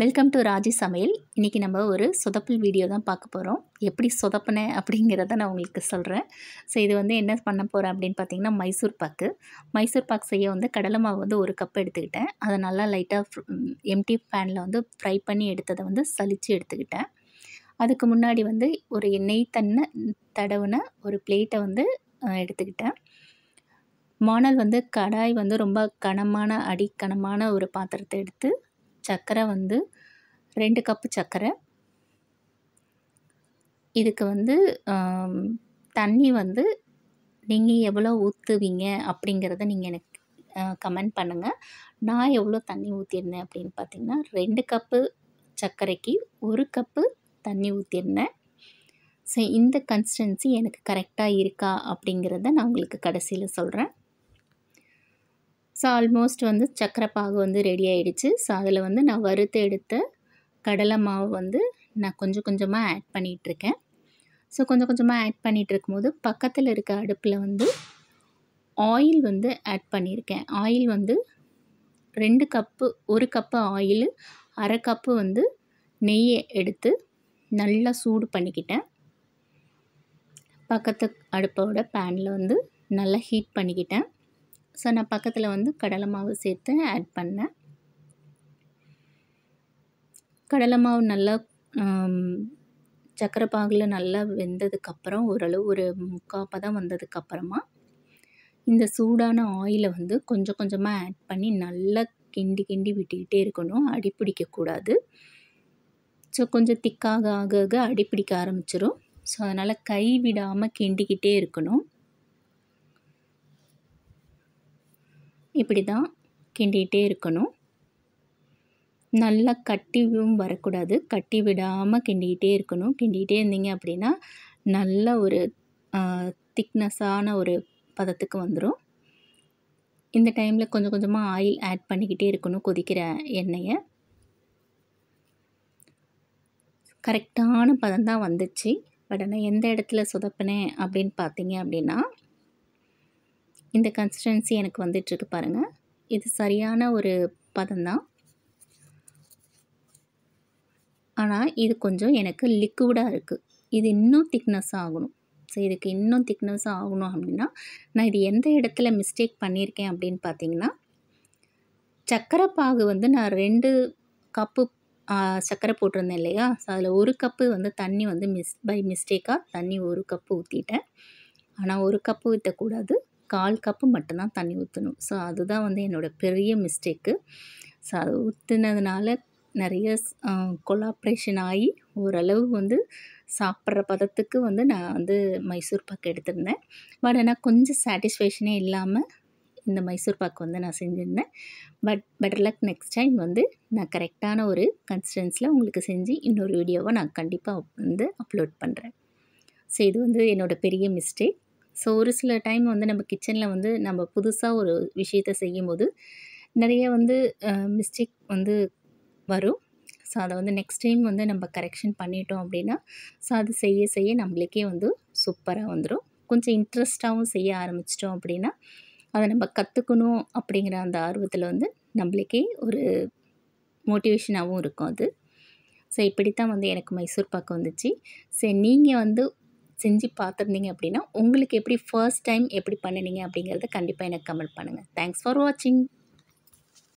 welcome to Raji சமையல் இன்றைக்கி நம்ம ஒரு சொதப்பல் வீடியோ தான் பார்க்க போகிறோம் எப்படி சொதப்பினேன் அப்படிங்கிறத நான் உங்களுக்கு சொல்கிறேன் ஸோ இது வந்து என்ன பண்ண போகிறேன் அப்படின்னு பார்த்தீங்கன்னா மைசூர் பாக்கு மைசூர் பாக்கு செய்ய வந்து கடலை மாவு வந்து ஒரு கப் எடுத்துக்கிட்டேன் அதை நல்லா லைட்டாக எம்டி பேனில் வந்து ஃப்ரை பண்ணி எடுத்ததை வந்து சலித்து எடுத்துக்கிட்டேன் அதுக்கு முன்னாடி வந்து ஒரு எண்ணெய் தன்னை தடவுன ஒரு பிளேட்டை வந்து எடுத்துக்கிட்டேன் மாணல் வந்து கடாய் வந்து ரொம்ப கனமான அடிக்கனமான ஒரு பாத்திரத்தை எடுத்து சர்க்கரை வந்து ரெண்டு கப்பு சர்க்கரை இதுக்கு வந்து தண்ணி வந்து நீங்கள் எவ்வளோ ஊற்றுவீங்க அப்படிங்கிறத நீங்கள் எனக்கு கமெண்ட் பண்ணுங்கள் நான் எவ்வளோ தண்ணி ஊற்றிருந்தேன் அப்படின்னு பார்த்தீங்கன்னா ரெண்டு கப்பு சர்க்கரைக்கு ஒரு கப்பு தண்ணி ஊற்றிருந்தேன் ஸோ இந்த கன்சிஸ்டன்சி எனக்கு கரெக்டாக இருக்கா அப்படிங்கிறத நான் உங்களுக்கு கடைசியில் சொல்கிறேன் ஸோ ஆல்மோஸ்ட் வந்து சக்கரை பாகு வந்து ரெடி ஆகிடுச்சு ஸோ அதில் வந்து நான் வறுத்து எடுத்த கடலை மாவு வந்து நான் கொஞ்சம் கொஞ்சமாக ஆட் பண்ணிகிட்ருக்கேன் ஸோ கொஞ்சம் கொஞ்சமாக ஆட் பண்ணிகிட்டு இருக்கும்போது பக்கத்தில் இருக்க அடுப்பில் வந்து ஆயில் வந்து ஆட் பண்ணியிருக்கேன் ஆயில் வந்து ரெண்டு கப்பு ஒரு கப்பு ஆயில் அரை கப்பு வந்து நெய்யை எடுத்து நல்லா சூடு பண்ணிக்கிட்டேன் பக்கத்து அடுப்போட பேனில் வந்து நல்லா ஹீட் பண்ணிக்கிட்டேன் ஸோ நான் பக்கத்தில் வந்து கடலை மாவு சேர்த்து ஆட் பண்ணேன் கடலை மாவு நல்லா சக்கரை பாகில் நல்லா வெந்ததுக்கப்புறம் ஓரளவு ஒரு முக்கால் வந்ததுக்கப்புறமா இந்த சூடான ஆயிலை வந்து கொஞ்சம் கொஞ்சமாக ஆட் பண்ணி நல்லா கிண்டி கிண்டி விட்டுக்கிட்டே இருக்கணும் அடிப்பிடிக்கக்கூடாது ஸோ கொஞ்சம் திக்காக ஆக ஆக ஆரம்பிச்சிடும் ஸோ அதனால் கை விடாமல் கிண்டிக்கிட்டே இருக்கணும் இப்படி தான் கிண்டிகிட்டே இருக்கணும் நல்லா கட்டியும் வரக்கூடாது கட்டி விடாமல் கிண்டிக்கிட்டே இருக்கணும் கிண்டிகிட்டே இருந்தீங்க அப்படின்னா நல்ல ஒரு திக்னஸான ஒரு பதத்துக்கு வந்துடும் இந்த டைமில் கொஞ்சம் கொஞ்சமாக ஆயில் ஆட் பண்ணிக்கிட்டே இருக்கணும் கொதிக்கிற எண்ணெயை கரெக்டான பதம் தான் வந்துச்சு பட் ஆனால் எந்த இடத்துல சொதப்பினேன் அப்படின்னு பார்த்தீங்க அப்படின்னா இந்த கன்சிஸ்டன்சி எனக்கு வந்துட்டுருக்கு பாருங்கள் இது சரியான ஒரு பதம்தான் ஆனால் இது கொஞ்சம் எனக்கு லிக்விடாக இருக்குது இது இன்னும் திக்னஸ் ஆகணும் ஸோ இதுக்கு இன்னும் திக்னஸ் ஆகணும் அப்படின்னா நான் இது எந்த இடத்துல மிஸ்டேக் பண்ணியிருக்கேன் அப்படின்னு பார்த்தீங்கன்னா சர்க்கரை பாகு வந்து நான் ரெண்டு கப்பு சர்க்கரை போட்டிருந்தேன் இல்லையா ஸோ அதில் ஒரு கப்பு வந்து தண்ணி வந்து மிஸ் பை மிஸ்டேக்காக தண்ணி ஒரு கப்பு ஊற்றிட்டேன் ஆனால் ஒரு கப்பு ஊற்றக்கூடாது கால் கப்பு மட்டும்தான் தண்ணி ஊற்றணும் ஸோ அதுதான் வந்து என்னோடய பெரிய மிஸ்டேக்கு ஸோ அது ஊற்றுனதுனால நிறைய கொலாப்ரேஷன் ஆகி ஓரளவு வந்து சாப்பிட்ற பதத்துக்கு வந்து நான் வந்து மைசூர் பாக்கு எடுத்திருந்தேன் பட் ஆனால் கொஞ்சம் சாட்டிஸ்ஃபேக்ஷனே இல்லாமல் இந்த மைசூர் பாக்கு வந்து நான் செஞ்சுருந்தேன் but better luck next time வந்து நான் கரெக்டான ஒரு கன்சிஸ்டன்ஸில் உங்களுக்கு செஞ்சு இன்னொரு வீடியோவை நான் கண்டிப்பாக வந்து அப்லோட் பண்ணுறேன் ஸோ இது வந்து என்னோடய பெரிய மிஸ்டேக் ஸோ ஒரு சில டைம் வந்து நம்ம கிச்சனில் வந்து நம்ம புதுசாக ஒரு விஷயத்த செய்யும்போது நிறைய வந்து மிஸ்டேக் வந்து வரும் ஸோ அதை வந்து நெக்ஸ்ட் டைம் வந்து நம்ம கரெக்ஷன் பண்ணிட்டோம் அப்படின்னா ஸோ அது செய்ய செய்ய நம்மளுக்கே வந்து சூப்பராக வந்துடும் கொஞ்சம் இன்ட்ரெஸ்டாகவும் செய்ய ஆரம்பிச்சிட்டோம் அப்படின்னா அதை நம்ம கற்றுக்கணும் அப்படிங்கிற அந்த ஆர்வத்தில் வந்து நம்மளுக்கே ஒரு மோட்டிவேஷனாகவும் இருக்கும் அது ஸோ இப்படி தான் வந்து எனக்கு மைசூர் பாக்கு வந்துச்சு சரி நீங்கள் வந்து செஞ்சு பார்த்துருந்தீங்க அப்படின்னா உங்களுக்கு எப்படி ஃபர்ஸ்ட் டைம் எப்படி பண்ணினீங்க அப்படிங்கிறத கண்டிப்பாக எனக்கு கமெண்ட் பண்ணுங்கள் தேங்க்ஸ் ஃபார் வாட்சிங்